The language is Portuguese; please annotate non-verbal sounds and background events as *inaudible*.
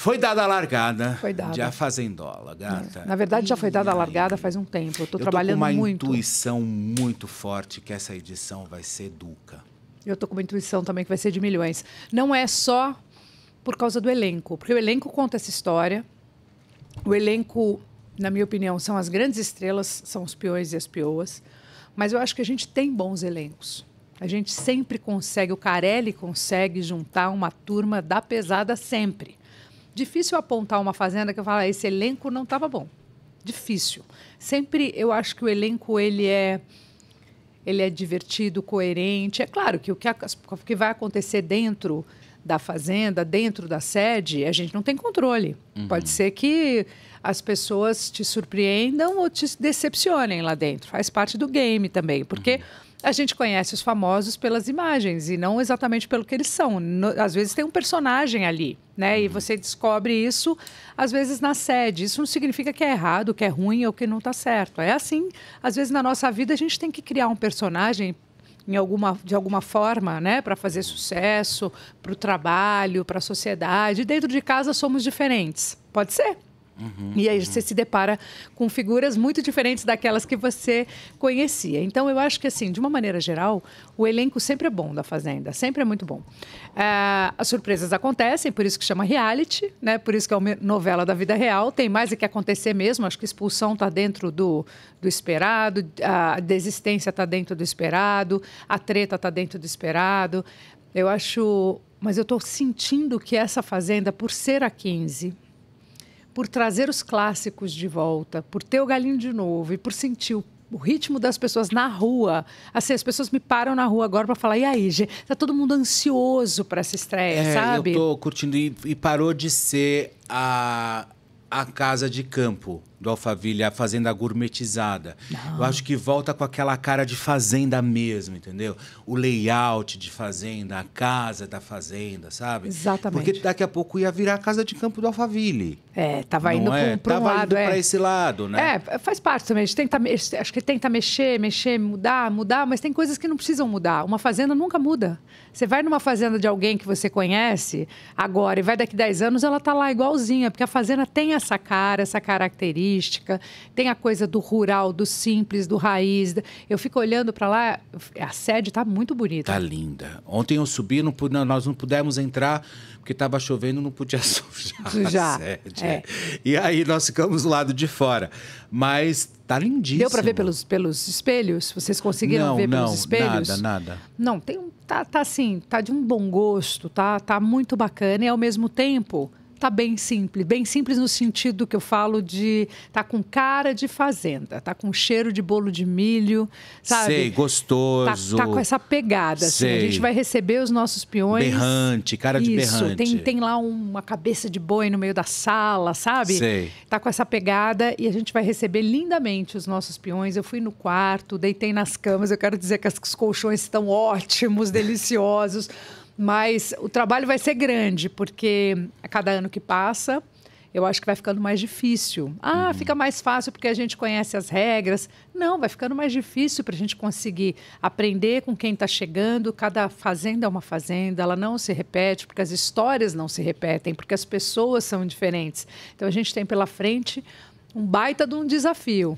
Foi dada a largada foi dada. de A Fazendola, gata. É. Na verdade, já foi dada a largada faz um tempo. Eu estou trabalhando muito. Eu tenho com uma muito. intuição muito forte que essa edição vai ser duca. Eu estou com uma intuição também que vai ser de milhões. Não é só por causa do elenco, porque o elenco conta essa história. O elenco, na minha opinião, são as grandes estrelas, são os peões e as peoas. Mas eu acho que a gente tem bons elencos. A gente sempre consegue, o Carelli consegue juntar uma turma da pesada sempre. Difícil apontar uma fazenda que eu falo, ah, esse elenco não estava bom. Difícil. Sempre eu acho que o elenco ele é ele é divertido, coerente. É claro que o que, a, o que vai acontecer dentro da fazenda, dentro da sede, a gente não tem controle. Uhum. Pode ser que as pessoas te surpreendam ou te decepcionem lá dentro. Faz parte do game também, porque uhum. a gente conhece os famosos pelas imagens e não exatamente pelo que eles são. No, às vezes tem um personagem ali, né? Uhum. E você descobre isso, às vezes, na sede. Isso não significa que é errado, que é ruim ou que não está certo. É assim, às vezes, na nossa vida, a gente tem que criar um personagem em alguma, de alguma forma, né, para fazer sucesso, para o trabalho, para a sociedade. Dentro de casa somos diferentes. Pode ser? Uhum, e aí uhum. você se depara com figuras muito diferentes daquelas que você conhecia. Então eu acho que assim, de uma maneira geral, o elenco sempre é bom da Fazenda, sempre é muito bom. Ah, as surpresas acontecem, por isso que chama reality, né? Por isso que é uma novela da vida real. Tem mais o que acontecer mesmo. Acho que expulsão está dentro do, do esperado, a desistência está dentro do esperado, a treta está dentro do esperado. Eu acho, mas eu estou sentindo que essa Fazenda, por ser a 15 por trazer os clássicos de volta, por ter o galinho de novo e por sentir o o ritmo das pessoas na rua. Assim, as pessoas me param na rua agora para falar, e aí, gente? Tá todo mundo ansioso para essa estreia, é, sabe? Eu tô curtindo e, e, parou de ser a, a casa de campo do Alphaville, a fazenda gourmetizada. Não. Eu acho que volta com aquela cara de fazenda mesmo, entendeu? O layout de fazenda, a casa da fazenda, sabe? Exatamente. Porque daqui a pouco ia virar a casa de campo do Alphaville. É, tava indo é? para um lado, indo é. para esse lado, né? É, faz parte também. A gente tenta, acho que tenta mexer, mexer, mudar, mudar, mas tem coisas que não precisam mudar. Uma fazenda nunca muda. Você vai numa fazenda de alguém que você conhece agora e vai daqui 10 anos, ela tá lá igualzinha, porque a fazenda tem essa cara, essa característica turística, tem a coisa do rural, do simples, do raiz. Eu fico olhando para lá, a sede está muito bonita. está linda. Ontem eu subi, não, nós não pudemos entrar porque estava chovendo, não podia *laughs* sujar Já, a sede. É. é. E aí nós ficamos do lado de fora. Mas tá lindíssimo. Deu para ver pelos, pelos espelhos? Vocês conseguiram não, ver não, pelos espelhos? Nada, nada. Não, tem um tá, tá assim, tá de um bom gosto, tá, tá muito bacana e ao mesmo tempo tá bem simples. Bem simples no sentido que eu falo de tá com cara de fazenda, tá com cheiro de bolo de milho, sabe? Sei, gostoso. Tá, tá com essa pegada, Sei. assim. A gente vai receber os nossos peões. Berrante, cara de Isso, berrante. Tem, tem lá uma cabeça de boi no meio da sala, sabe? Sei. Tá com essa pegada e a gente vai receber lindamente os nossos peões. Eu fui no quarto, deitei nas camas. Eu quero dizer que os colchões estão ótimos, deliciosos. Mas o trabalho vai ser grande, porque a cada ano que passa, eu acho que vai ficando mais difícil. Ah, uhum. fica mais fácil porque a gente conhece as regras. Não, vai ficando mais difícil para a gente conseguir aprender com quem está chegando. Cada fazenda é uma fazenda, ela não se repete, porque as histórias não se repetem, porque as pessoas são diferentes. Então a gente tem pela frente um baita de um desafio.